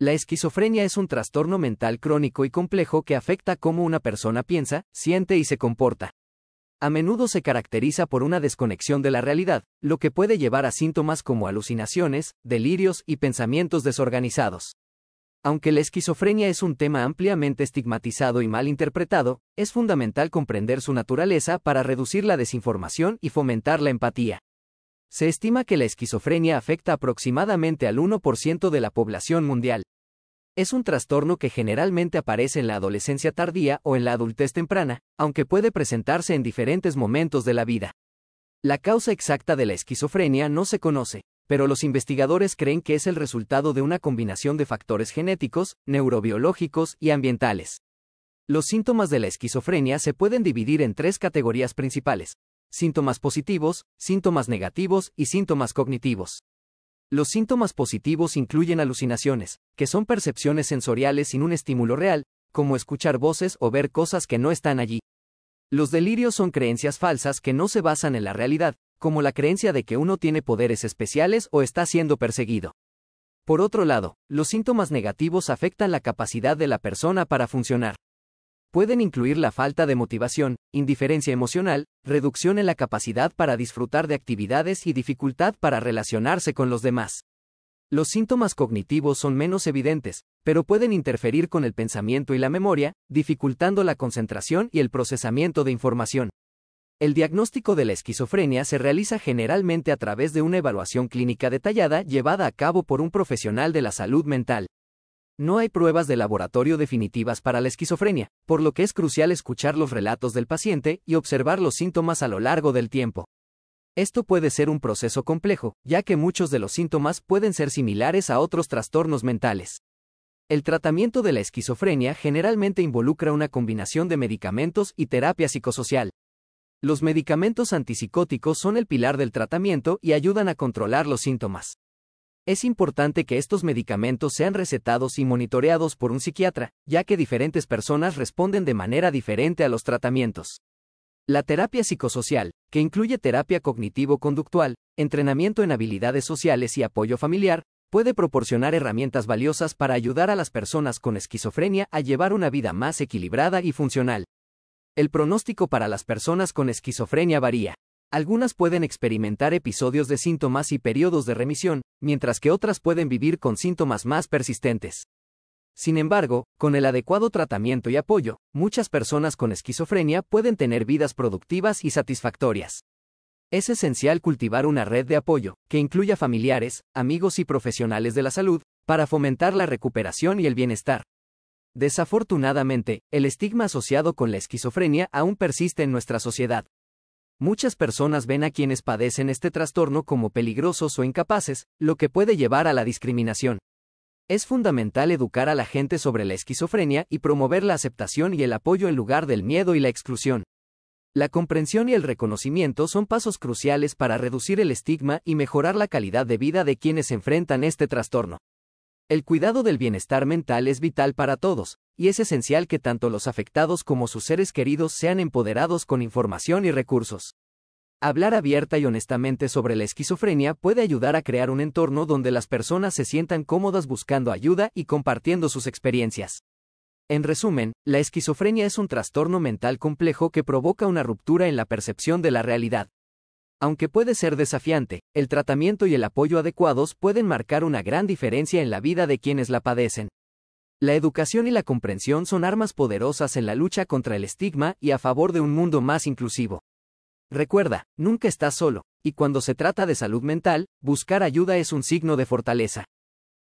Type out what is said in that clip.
La esquizofrenia es un trastorno mental crónico y complejo que afecta cómo una persona piensa, siente y se comporta. A menudo se caracteriza por una desconexión de la realidad, lo que puede llevar a síntomas como alucinaciones, delirios y pensamientos desorganizados. Aunque la esquizofrenia es un tema ampliamente estigmatizado y mal interpretado, es fundamental comprender su naturaleza para reducir la desinformación y fomentar la empatía. Se estima que la esquizofrenia afecta aproximadamente al 1% de la población mundial. Es un trastorno que generalmente aparece en la adolescencia tardía o en la adultez temprana, aunque puede presentarse en diferentes momentos de la vida. La causa exacta de la esquizofrenia no se conoce, pero los investigadores creen que es el resultado de una combinación de factores genéticos, neurobiológicos y ambientales. Los síntomas de la esquizofrenia se pueden dividir en tres categorías principales, síntomas positivos, síntomas negativos y síntomas cognitivos. Los síntomas positivos incluyen alucinaciones, que son percepciones sensoriales sin un estímulo real, como escuchar voces o ver cosas que no están allí. Los delirios son creencias falsas que no se basan en la realidad, como la creencia de que uno tiene poderes especiales o está siendo perseguido. Por otro lado, los síntomas negativos afectan la capacidad de la persona para funcionar. Pueden incluir la falta de motivación, indiferencia emocional, reducción en la capacidad para disfrutar de actividades y dificultad para relacionarse con los demás. Los síntomas cognitivos son menos evidentes, pero pueden interferir con el pensamiento y la memoria, dificultando la concentración y el procesamiento de información. El diagnóstico de la esquizofrenia se realiza generalmente a través de una evaluación clínica detallada llevada a cabo por un profesional de la salud mental. No hay pruebas de laboratorio definitivas para la esquizofrenia, por lo que es crucial escuchar los relatos del paciente y observar los síntomas a lo largo del tiempo. Esto puede ser un proceso complejo, ya que muchos de los síntomas pueden ser similares a otros trastornos mentales. El tratamiento de la esquizofrenia generalmente involucra una combinación de medicamentos y terapia psicosocial. Los medicamentos antipsicóticos son el pilar del tratamiento y ayudan a controlar los síntomas. Es importante que estos medicamentos sean recetados y monitoreados por un psiquiatra, ya que diferentes personas responden de manera diferente a los tratamientos. La terapia psicosocial, que incluye terapia cognitivo-conductual, entrenamiento en habilidades sociales y apoyo familiar, puede proporcionar herramientas valiosas para ayudar a las personas con esquizofrenia a llevar una vida más equilibrada y funcional. El pronóstico para las personas con esquizofrenia varía. Algunas pueden experimentar episodios de síntomas y periodos de remisión, mientras que otras pueden vivir con síntomas más persistentes. Sin embargo, con el adecuado tratamiento y apoyo, muchas personas con esquizofrenia pueden tener vidas productivas y satisfactorias. Es esencial cultivar una red de apoyo, que incluya familiares, amigos y profesionales de la salud, para fomentar la recuperación y el bienestar. Desafortunadamente, el estigma asociado con la esquizofrenia aún persiste en nuestra sociedad, Muchas personas ven a quienes padecen este trastorno como peligrosos o incapaces, lo que puede llevar a la discriminación. Es fundamental educar a la gente sobre la esquizofrenia y promover la aceptación y el apoyo en lugar del miedo y la exclusión. La comprensión y el reconocimiento son pasos cruciales para reducir el estigma y mejorar la calidad de vida de quienes enfrentan este trastorno. El cuidado del bienestar mental es vital para todos, y es esencial que tanto los afectados como sus seres queridos sean empoderados con información y recursos. Hablar abierta y honestamente sobre la esquizofrenia puede ayudar a crear un entorno donde las personas se sientan cómodas buscando ayuda y compartiendo sus experiencias. En resumen, la esquizofrenia es un trastorno mental complejo que provoca una ruptura en la percepción de la realidad, aunque puede ser desafiante, el tratamiento y el apoyo adecuados pueden marcar una gran diferencia en la vida de quienes la padecen. La educación y la comprensión son armas poderosas en la lucha contra el estigma y a favor de un mundo más inclusivo. Recuerda, nunca estás solo, y cuando se trata de salud mental, buscar ayuda es un signo de fortaleza.